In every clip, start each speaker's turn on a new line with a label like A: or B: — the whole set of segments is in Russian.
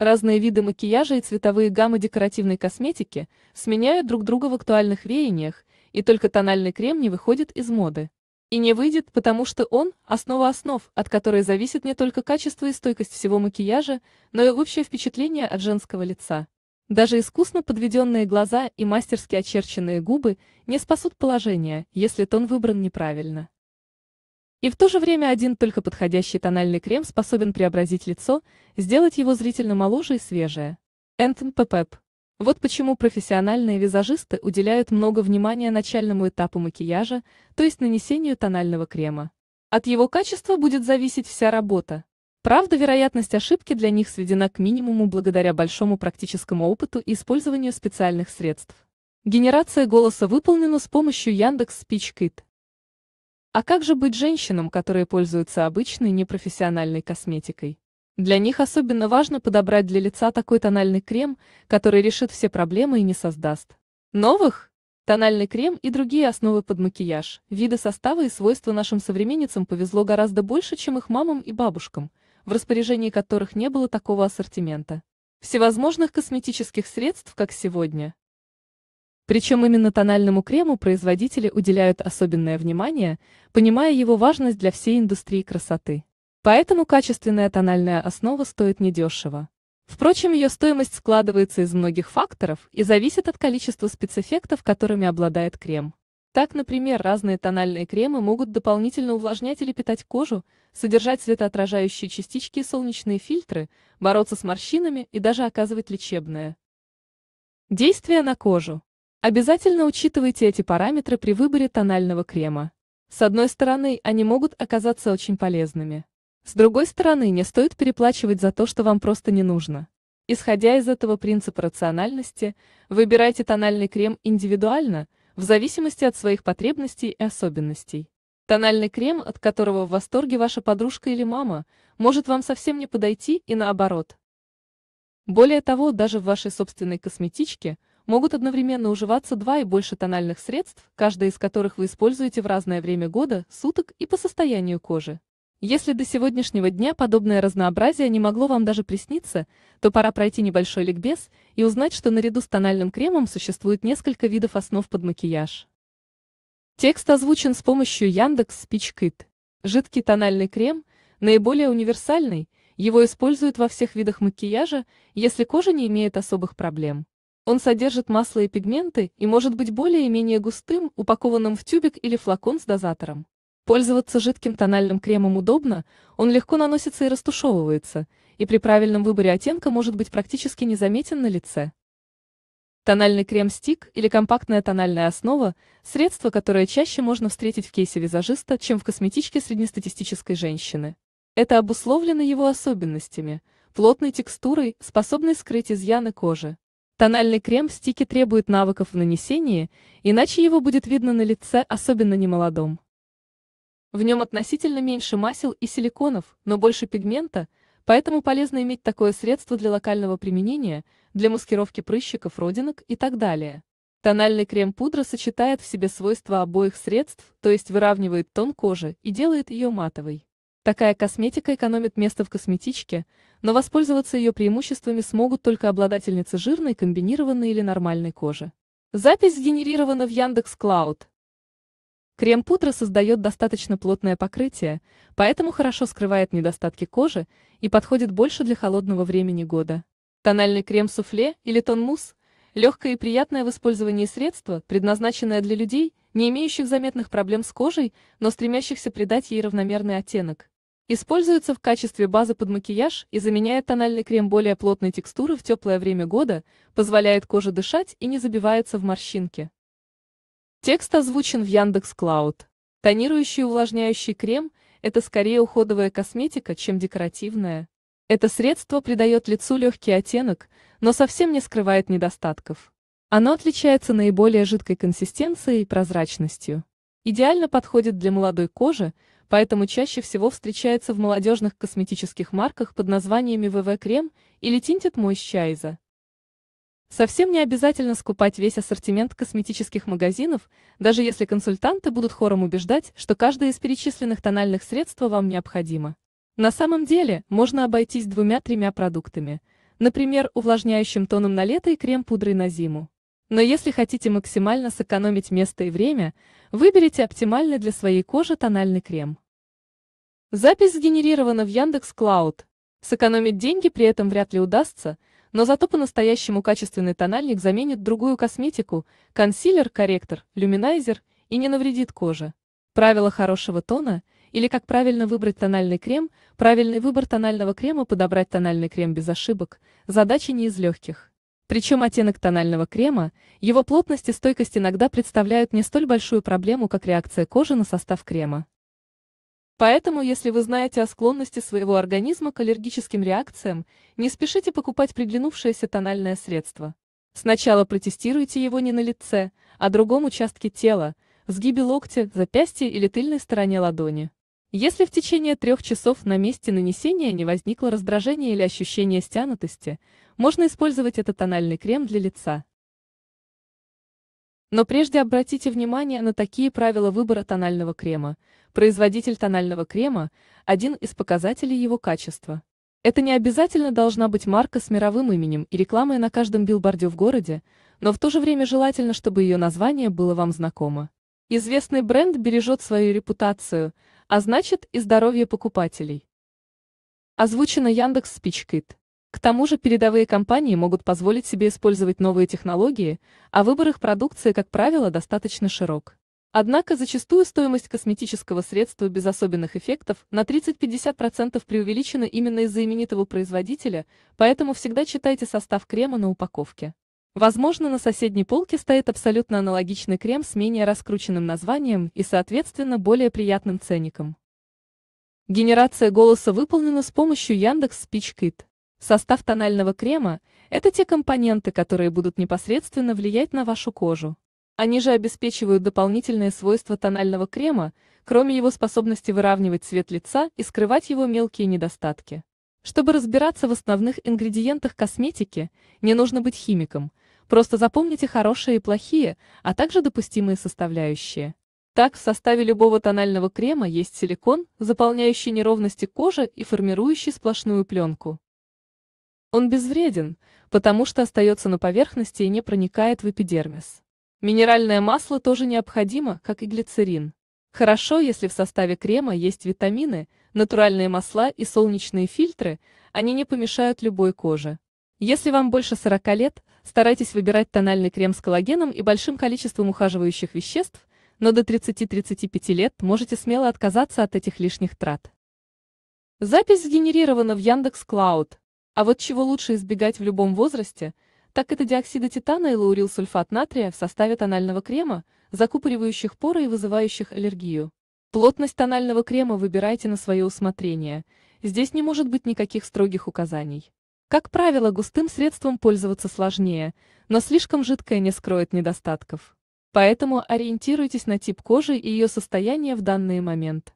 A: Разные виды макияжа и цветовые гаммы декоративной косметики сменяют друг друга в актуальных веяниях, и только тональный крем не выходит из моды. И не выйдет, потому что он – основа основ, от которой зависит не только качество и стойкость всего макияжа, но и общее впечатление от женского лица. Даже искусно подведенные глаза и мастерски очерченные губы не спасут положение, если тон выбран неправильно. И в то же время один только подходящий тональный крем способен преобразить лицо, сделать его зрительно моложе и свежее. НТМПП. Вот почему профессиональные визажисты уделяют много внимания начальному этапу макияжа, то есть нанесению тонального крема. От его качества будет зависеть вся работа. Правда, вероятность ошибки для них сведена к минимуму благодаря большому практическому опыту и использованию специальных средств. Генерация голоса выполнена с помощью Яндекс Спичкит. А как же быть женщинам, которые пользуются обычной непрофессиональной косметикой? Для них особенно важно подобрать для лица такой тональный крем, который решит все проблемы и не создаст. Новых? Тональный крем и другие основы под макияж, виды состава и свойства нашим современницам повезло гораздо больше, чем их мамам и бабушкам, в распоряжении которых не было такого ассортимента. Всевозможных косметических средств, как сегодня – причем именно тональному крему производители уделяют особенное внимание, понимая его важность для всей индустрии красоты. Поэтому качественная тональная основа стоит недешево. Впрочем, ее стоимость складывается из многих факторов и зависит от количества спецэффектов, которыми обладает крем. Так, например, разные тональные кремы могут дополнительно увлажнять или питать кожу, содержать светоотражающие частички и солнечные фильтры, бороться с морщинами и даже оказывать лечебное. Действие на кожу. Обязательно учитывайте эти параметры при выборе тонального крема. С одной стороны, они могут оказаться очень полезными. С другой стороны, не стоит переплачивать за то, что вам просто не нужно. Исходя из этого принципа рациональности, выбирайте тональный крем индивидуально, в зависимости от своих потребностей и особенностей. Тональный крем, от которого в восторге ваша подружка или мама, может вам совсем не подойти и наоборот. Более того, даже в вашей собственной косметичке – могут одновременно уживаться два и больше тональных средств, каждое из которых вы используете в разное время года, суток и по состоянию кожи. Если до сегодняшнего дня подобное разнообразие не могло вам даже присниться, то пора пройти небольшой ликбез и узнать, что наряду с тональным кремом существует несколько видов основ под макияж. Текст озвучен с помощью Яндекс Спичкит. Жидкий тональный крем – наиболее универсальный, его используют во всех видах макияжа, если кожа не имеет особых проблем. Он содержит масло и пигменты и может быть более-менее густым, упакованным в тюбик или флакон с дозатором. Пользоваться жидким тональным кремом удобно, он легко наносится и растушевывается, и при правильном выборе оттенка может быть практически незаметен на лице. Тональный крем-стик или компактная тональная основа – средство, которое чаще можно встретить в кейсе визажиста, чем в косметичке среднестатистической женщины. Это обусловлено его особенностями – плотной текстурой, способной скрыть изъяны кожи. Тональный крем в стике требует навыков в нанесении, иначе его будет видно на лице, особенно немолодом. В нем относительно меньше масел и силиконов, но больше пигмента, поэтому полезно иметь такое средство для локального применения, для маскировки прыщиков, родинок и так далее. Тональный крем-пудра сочетает в себе свойства обоих средств, то есть выравнивает тон кожи и делает ее матовой. Такая косметика экономит место в косметичке, но воспользоваться ее преимуществами смогут только обладательницы жирной, комбинированной или нормальной кожи. Запись сгенерирована в Яндекс Клауд. Крем пудра создает достаточно плотное покрытие, поэтому хорошо скрывает недостатки кожи и подходит больше для холодного времени года. Тональный крем суфле или тон мусс Легкое и приятное в использовании средство, предназначенное для людей, не имеющих заметных проблем с кожей, но стремящихся придать ей равномерный оттенок. Используется в качестве базы под макияж и заменяет тональный крем более плотной текстуры в теплое время года, позволяет коже дышать и не забивается в морщинки. Текст озвучен в Яндекс Клауд. Тонирующий и увлажняющий крем – это скорее уходовая косметика, чем декоративная. Это средство придает лицу легкий оттенок, но совсем не скрывает недостатков. Оно отличается наиболее жидкой консистенцией и прозрачностью. Идеально подходит для молодой кожи, поэтому чаще всего встречается в молодежных косметических марках под названиями ВВ-крем или Tinted Moisturizer. Совсем не обязательно скупать весь ассортимент косметических магазинов, даже если консультанты будут хором убеждать, что каждое из перечисленных тональных средств вам необходимо. На самом деле, можно обойтись двумя-тремя продуктами. Например, увлажняющим тоном на лето и крем-пудрой на зиму. Но если хотите максимально сэкономить место и время, выберите оптимальный для своей кожи тональный крем. Запись сгенерирована в Яндекс Клауд. Сэкономить деньги при этом вряд ли удастся, но зато по-настоящему качественный тональник заменит другую косметику, консилер, корректор, люминайзер и не навредит коже. Правила хорошего тона – или как правильно выбрать тональный крем, правильный выбор тонального крема подобрать тональный крем без ошибок, задача не из легких. Причем оттенок тонального крема, его плотность и стойкость иногда представляют не столь большую проблему, как реакция кожи на состав крема. Поэтому, если вы знаете о склонности своего организма к аллергическим реакциям, не спешите покупать приглянувшееся тональное средство. Сначала протестируйте его не на лице, а другом участке тела, в сгибе локтя, запястья или тыльной стороне ладони. Если в течение трех часов на месте нанесения не возникло раздражения или ощущения стянутости, можно использовать этот тональный крем для лица. Но прежде обратите внимание на такие правила выбора тонального крема. Производитель тонального крема – один из показателей его качества. Это не обязательно должна быть марка с мировым именем и рекламой на каждом билборде в городе, но в то же время желательно, чтобы ее название было вам знакомо. Известный бренд бережет свою репутацию – а значит и здоровье покупателей. Озвучено Яндекс Спичкит. К тому же передовые компании могут позволить себе использовать новые технологии, а выбор их продукции, как правило, достаточно широк. Однако зачастую стоимость косметического средства без особенных эффектов на 30-50% преувеличена именно из-за именитого производителя, поэтому всегда читайте состав крема на упаковке. Возможно, на соседней полке стоит абсолютно аналогичный крем с менее раскрученным названием и, соответственно, более приятным ценником. Генерация голоса выполнена с помощью Яндекс Спичкит. Состав тонального крема – это те компоненты, которые будут непосредственно влиять на вашу кожу. Они же обеспечивают дополнительные свойства тонального крема, кроме его способности выравнивать цвет лица и скрывать его мелкие недостатки. Чтобы разбираться в основных ингредиентах косметики, не нужно быть химиком – Просто запомните хорошие и плохие, а также допустимые составляющие. Так, в составе любого тонального крема есть силикон, заполняющий неровности кожи и формирующий сплошную пленку. Он безвреден, потому что остается на поверхности и не проникает в эпидермис. Минеральное масло тоже необходимо, как и глицерин. Хорошо, если в составе крема есть витамины, натуральные масла и солнечные фильтры, они не помешают любой коже. Если вам больше 40 лет, старайтесь выбирать тональный крем с коллагеном и большим количеством ухаживающих веществ, но до 30-35 лет можете смело отказаться от этих лишних трат. Запись сгенерирована в Яндекс Клауд. А вот чего лучше избегать в любом возрасте, так это диоксида титана и лаурилсульфат натрия в составе тонального крема, закупоривающих поры и вызывающих аллергию. Плотность тонального крема выбирайте на свое усмотрение. Здесь не может быть никаких строгих указаний. Как правило, густым средством пользоваться сложнее, но слишком жидкое не скроет недостатков. Поэтому ориентируйтесь на тип кожи и ее состояние в данный момент.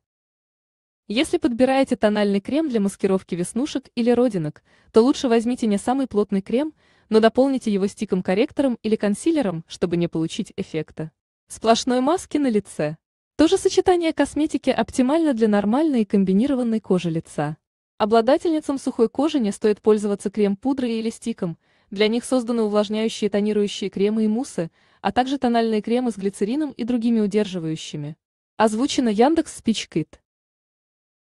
A: Если подбираете тональный крем для маскировки веснушек или родинок, то лучше возьмите не самый плотный крем, но дополните его стиком-корректором или консилером, чтобы не получить эффекта. Сплошной маски на лице. То же сочетание косметики оптимально для нормальной и комбинированной кожи лица. Обладательницам сухой кожи не стоит пользоваться крем-пудрой или стиком, для них созданы увлажняющие тонирующие кремы и мусы, а также тональные кремы с глицерином и другими удерживающими. Озвучено Яндекс Спичкит.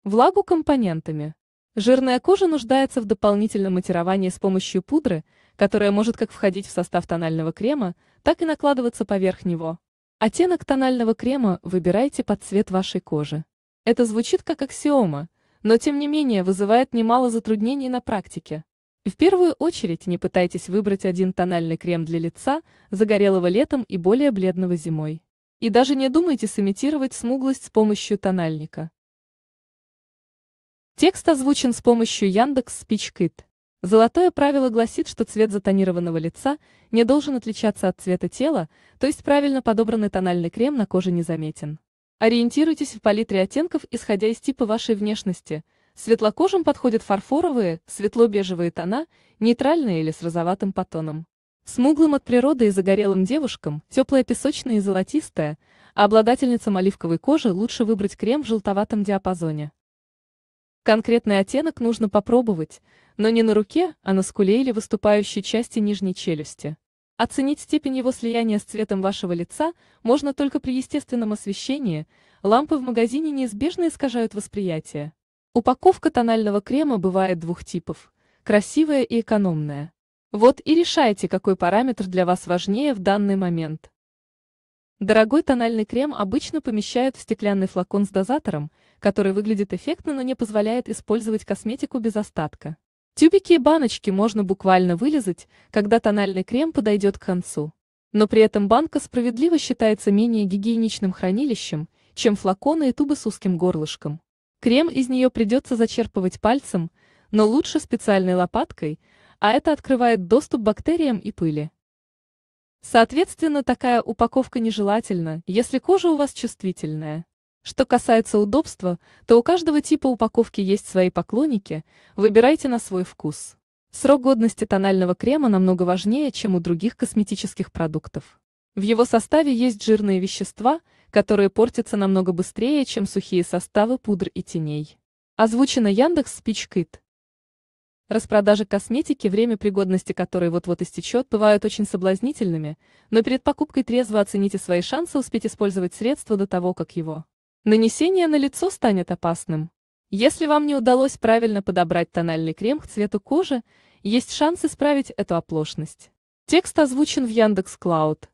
A: Влагу компонентами. Жирная кожа нуждается в дополнительном матировании с помощью пудры, которая может как входить в состав тонального крема, так и накладываться поверх него. Оттенок тонального крема выбирайте под цвет вашей кожи. Это звучит как аксиома, но тем не менее вызывает немало затруднений на практике. В первую очередь не пытайтесь выбрать один тональный крем для лица, загорелого летом и более бледного зимой. И даже не думайте сымитировать смуглость с помощью тональника. Текст озвучен с помощью Яндекс Спичкит. Золотое правило гласит, что цвет затонированного лица не должен отличаться от цвета тела, то есть правильно подобранный тональный крем на коже не заметен. Ориентируйтесь в палитре оттенков, исходя из типа вашей внешности. Светлокожим подходят фарфоровые, светло-бежевые тона, нейтральные или с розоватым потоном. Смуглым от природы и загорелым девушкам теплая песочная и золотистая, а обладательницам оливковой кожи лучше выбрать крем в желтоватом диапазоне. Конкретный оттенок нужно попробовать, но не на руке, а на скуле или выступающей части нижней челюсти. Оценить степень его слияния с цветом вашего лица можно только при естественном освещении, лампы в магазине неизбежно искажают восприятие. Упаковка тонального крема бывает двух типов – красивая и экономная. Вот и решайте, какой параметр для вас важнее в данный момент. Дорогой тональный крем обычно помещают в стеклянный флакон с дозатором, который выглядит эффектно, но не позволяет использовать косметику без остатка. Тюбики и баночки можно буквально вылезать, когда тональный крем подойдет к концу. Но при этом банка справедливо считается менее гигиеничным хранилищем, чем флаконы и тубы с узким горлышком. Крем из нее придется зачерпывать пальцем, но лучше специальной лопаткой, а это открывает доступ бактериям и пыли. Соответственно, такая упаковка нежелательна, если кожа у вас чувствительная. Что касается удобства, то у каждого типа упаковки есть свои поклонники, выбирайте на свой вкус. Срок годности тонального крема намного важнее, чем у других косметических продуктов. В его составе есть жирные вещества, которые портятся намного быстрее, чем сухие составы пудр и теней. Озвучено Яндекс Спичкит. Распродажи косметики, время пригодности которой вот-вот истечет, бывают очень соблазнительными, но перед покупкой трезво оцените свои шансы успеть использовать средство до того, как его нанесение на лицо станет опасным. Если вам не удалось правильно подобрать тональный крем к цвету кожи, есть шанс исправить эту оплошность. Текст озвучен в Яндекс Клауд.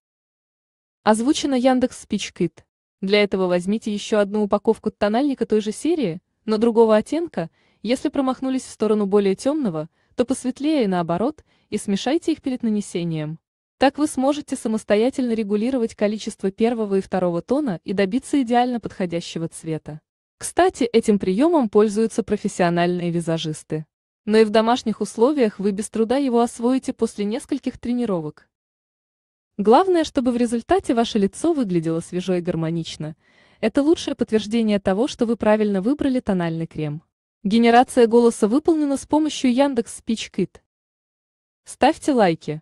A: Озвучено Яндекс Спичкит. Для этого возьмите еще одну упаковку тональника той же серии, но другого оттенка, если промахнулись в сторону более темного, то посветлее и наоборот, и смешайте их перед нанесением. Так вы сможете самостоятельно регулировать количество первого и второго тона и добиться идеально подходящего цвета. Кстати, этим приемом пользуются профессиональные визажисты. Но и в домашних условиях вы без труда его освоите после нескольких тренировок. Главное, чтобы в результате ваше лицо выглядело свежо и гармонично. Это лучшее подтверждение того, что вы правильно выбрали тональный крем. Генерация голоса выполнена с помощью Яндекс Спичкит. Ставьте лайки.